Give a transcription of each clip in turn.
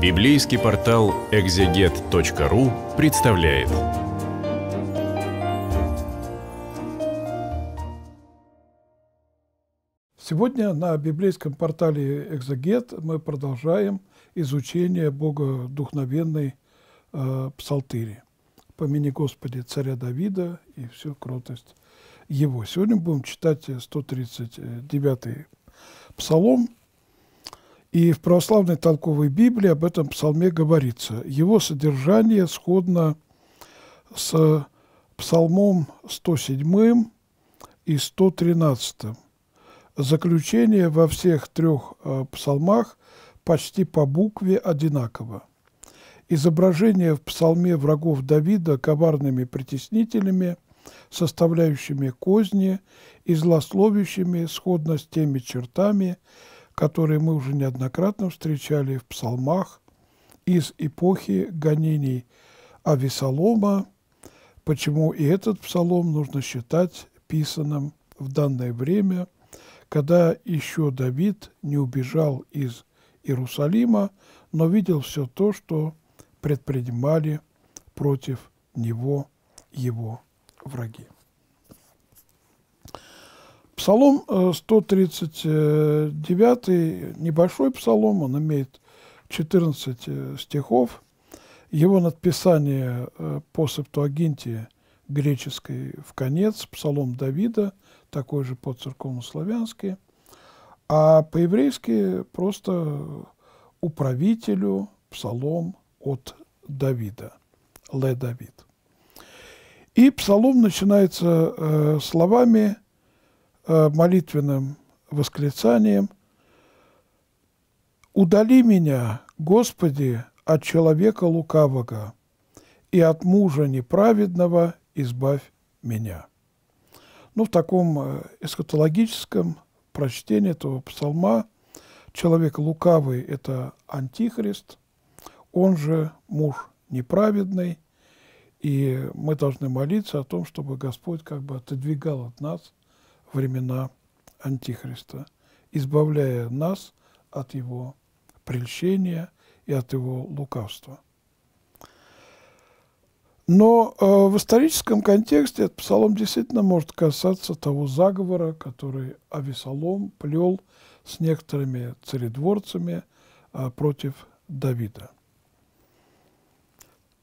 Библейский портал экзегет.ру представляет. Сегодня на библейском портале «Экзегет» мы продолжаем изучение богодухновенной э, псалтыри. «Помяни Господи царя Давида и всю кротость его». Сегодня будем читать 139-й псалом – и в православной толковой Библии об этом псалме говорится. Его содержание сходно с псалмом 107 и 113. Заключение во всех трех э, псалмах почти по букве одинаково. Изображение в псалме врагов Давида коварными притеснителями, составляющими козни и злословящими сходно с теми чертами, которые мы уже неоднократно встречали в псалмах из эпохи гонений Авесолома, почему и этот псалом нужно считать писанным в данное время, когда еще Давид не убежал из Иерусалима, но видел все то, что предпринимали против него его враги. Псалом 139, э, небольшой псалом, он имеет 14 э, стихов. Его надписание э, по Септуагинте греческой в конец, псалом Давида, такой же по церковно-славянски. А по-еврейски просто управителю псалом от Давида, ле Давид. И псалом начинается э, словами «Псалом» Э, молитвенным восклицанием «Удали меня, Господи, от человека лукавого и от мужа неправедного избавь меня». Ну, в таком э, эсхатологическом прочтении этого псалма человек лукавый – это антихрист, он же муж неправедный, и мы должны молиться о том, чтобы Господь как бы отодвигал от нас – времена Антихриста, избавляя нас от его прельщения и от его лукавства. Но э, в историческом контексте этот псалом действительно может касаться того заговора, который Авесолом плел с некоторыми царедворцами э, против Давида.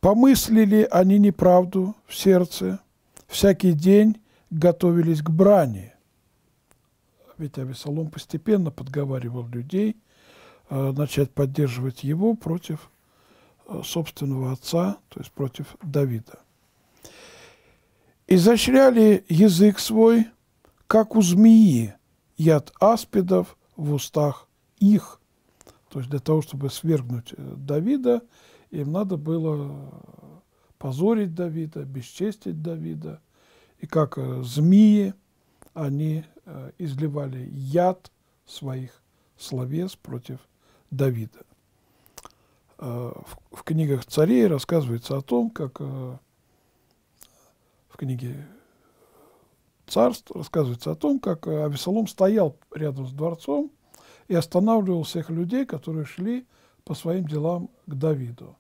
«Помыслили они неправду в сердце, всякий день готовились к брани, ведь Авесолом постепенно подговаривал людей э, начать поддерживать его против э, собственного отца, то есть против Давида. «Изощряли язык свой, как у змеи, яд аспидов в устах их». То есть для того, чтобы свергнуть э, Давида, им надо было позорить Давида, бесчестить Давида. И как змеи они Э, изливали яд своих словес против Давида. Э, в книгах царей рассказывается о том, как э, в книге царств рассказывается о том, как Авесолом стоял рядом с дворцом и останавливал всех людей, которые шли по своим делам к Давиду.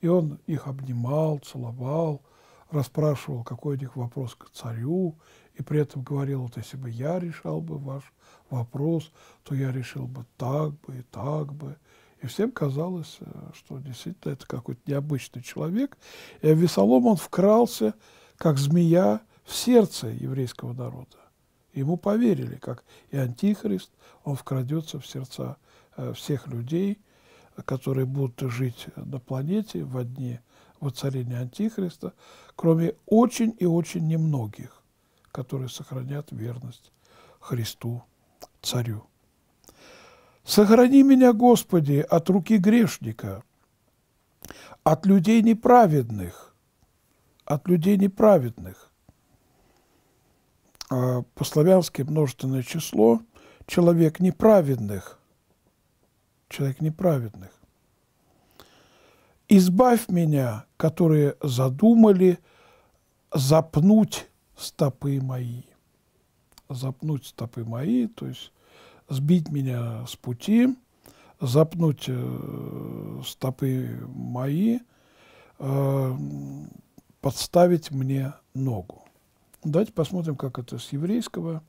И он их обнимал, целовал, расспрашивал, какой у них вопрос к царю и при этом говорил, вот если бы я решал бы ваш вопрос, то я решил бы так бы и так бы. И всем казалось, э, что действительно это какой-то необычный человек. И Авесолом он вкрался, как змея, в сердце еврейского народа. Ему поверили, как и Антихрист, он вкрадется в сердца э, всех людей, которые будут жить на планете в одни воцарения Антихриста, кроме очень и очень немногих которые сохранят верность Христу, Царю. Сохрани меня, Господи, от руки грешника, от людей неправедных, от людей неправедных. А По-славянски множественное число – человек неправедных, человек неправедных. Избавь меня, которые задумали запнуть стопы мои. Запнуть стопы мои, то есть сбить меня с пути, запнуть э, стопы мои, э, подставить мне ногу. Давайте посмотрим, как это с еврейского.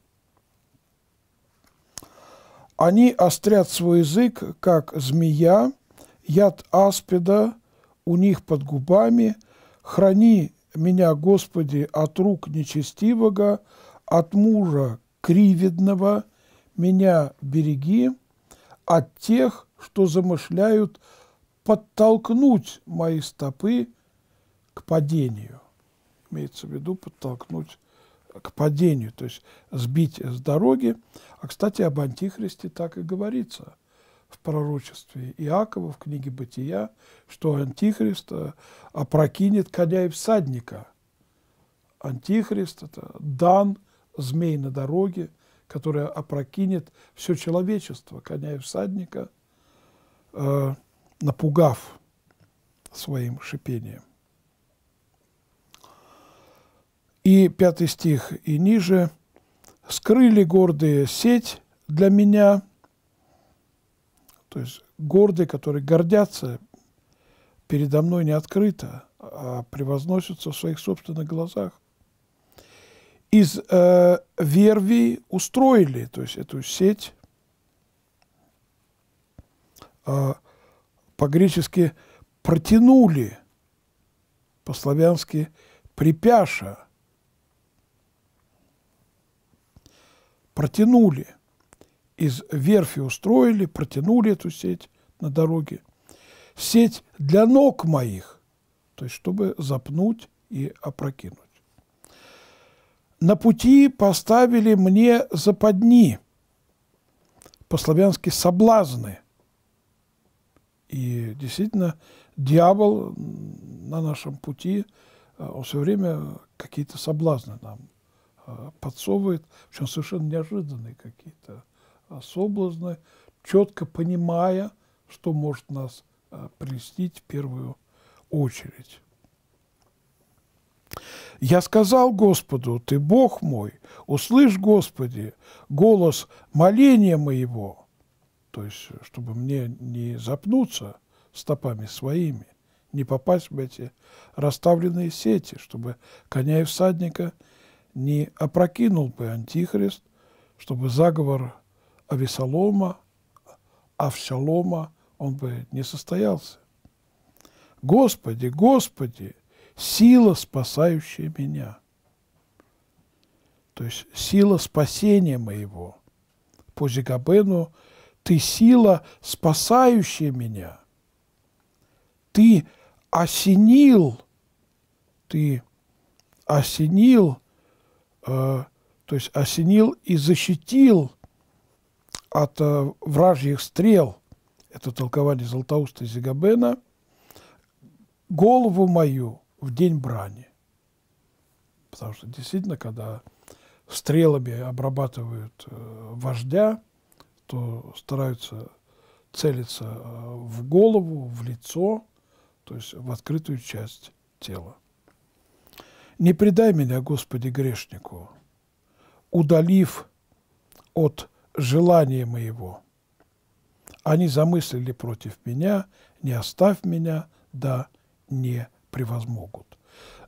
Они острят свой язык, как змея, яд аспида у них под губами, храни меня, Господи, от рук нечестивого, от мужа криведного, меня береги от тех, что замышляют подтолкнуть мои стопы к падению. Имеется в виду подтолкнуть к падению, то есть сбить с дороги. А, кстати, об Антихристе так и говорится – в пророчестве Иакова, в книге Бытия, что Антихрист э, опрокинет коня и всадника. Антихрист – это дан, змей на дороге, который опрокинет все человечество, коня и всадника, э, напугав своим шипением. И пятый стих и ниже. «Скрыли гордые сеть для меня, то есть горды, которые гордятся, передо мной не открыто, а превозносятся в своих собственных глазах. Из э, Верви устроили то есть, эту сеть, э, по-гречески протянули, по-славянски припяша, протянули – из верфи устроили, протянули эту сеть на дороге. Сеть для ног моих, то есть чтобы запнуть и опрокинуть. На пути поставили мне западни, по-славянски соблазны. И действительно, дьявол на нашем пути, э, он все время какие-то соблазны нам э, подсовывает, причем совершенно неожиданные какие-то а четко понимая, что может нас э, прелестить в первую очередь. «Я сказал Господу, Ты Бог мой, услышь, Господи, голос моления моего». То есть, чтобы мне не запнуться стопами своими, не попасть в эти расставленные сети, чтобы коня и всадника не опрокинул бы Антихрист, чтобы заговор Авесолома, Авшалома он бы не состоялся. Господи, Господи, сила, спасающая меня. То есть сила спасения моего. По Зигабену ты сила, спасающая меня. Ты осенил, ты осенил, э, то есть осенил и защитил – от э, вражьих стрел, это толкование и Зигабена, голову мою в день брани. Потому что действительно, когда стрелами обрабатывают э, вождя, то стараются целиться э, в голову, в лицо, то есть в открытую часть тела. «Не предай меня, Господи, грешнику, удалив от желания моего. Они замыслили против меня, не оставь меня, да не превозмогут.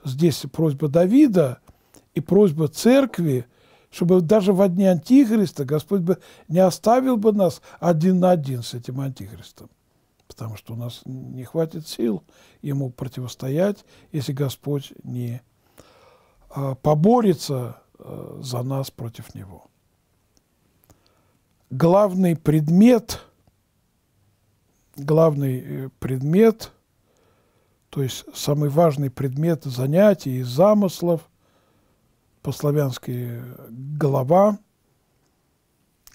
Здесь просьба Давида и просьба церкви, чтобы даже в дне Антихриста Господь бы не оставил бы нас один на один с этим Антихристом, потому что у нас не хватит сил ему противостоять, если Господь не а, поборется а, за нас против него главный предмет, главный э, предмет, то есть самый важный предмет занятий и замыслов, по-славянски голова,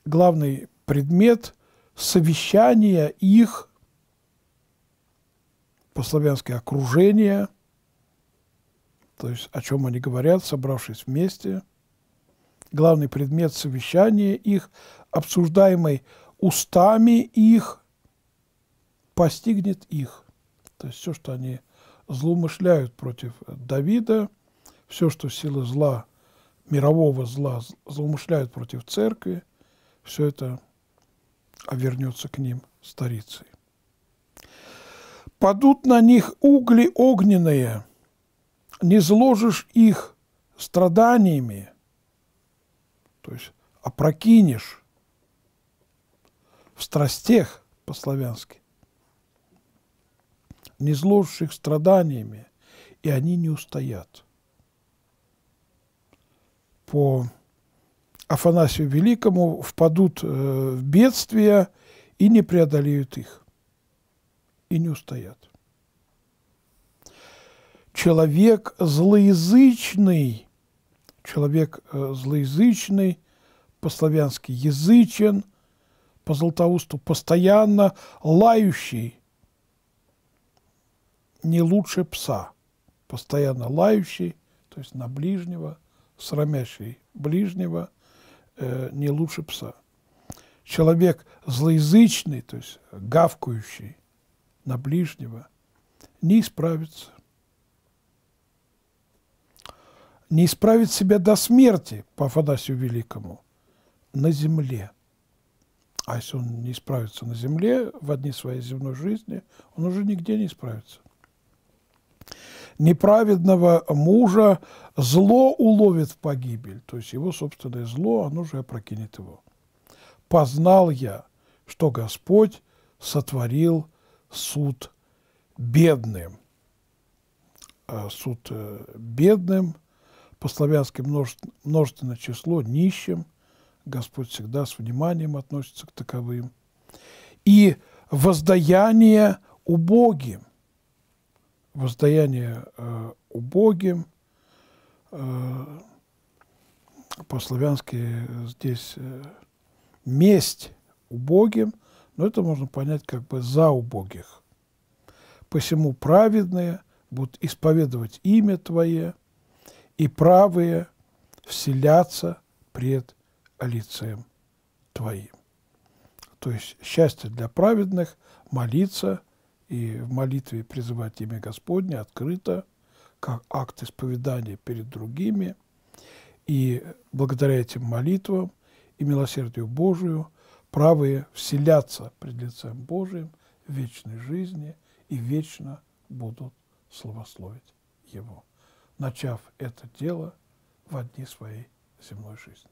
главный предмет совещания их, по-славянски окружения, то есть о чем они говорят, собравшись вместе – главный предмет совещания их, обсуждаемый устами их, постигнет их. То есть все, что они злоумышляют против Давида, все, что силы зла, мирового зла злоумышляют против церкви, все это вернется к ним старицей. Падут на них угли огненные, не зложишь их страданиями, то есть опрокинешь в страстях по-славянски, не зложивших страданиями, и они не устоят. По Афанасию Великому впадут э, в бедствия и не преодолеют их, и не устоят. Человек злоязычный – человек э, злоязычный, по-славянски язычен, по Златоусту постоянно лающий, не лучше пса, постоянно лающий, то есть на ближнего, срамящий ближнего, э, не лучше пса. Человек злоязычный, то есть гавкающий на ближнего, не исправится. не исправит себя до смерти по Афанасию Великому на земле. А если он не исправится на земле в одни своей земной жизни, он уже нигде не исправится. Неправедного мужа зло уловит в погибель, то есть его собственное зло, оно же опрокинет его. «Познал я, что Господь сотворил суд бедным». Э, суд э, бедным – по-славянски множественное число нищим. Господь всегда с вниманием относится к таковым. И воздаяние убогим. Воздаяние э, убогим. Э, по-славянски э, здесь э, месть убогим, но это можно понять как бы за убогих. Посему праведные будут исповедовать имя Твое, и правые вселятся пред лицем Твоим. То есть счастье для праведных – молиться и в молитве призывать имя Господне открыто, как акт исповедания перед другими. И благодаря этим молитвам и милосердию Божию правые вселятся пред лицем Божиим в вечной жизни и вечно будут славословить Его начав это дело в одни своей земной жизни.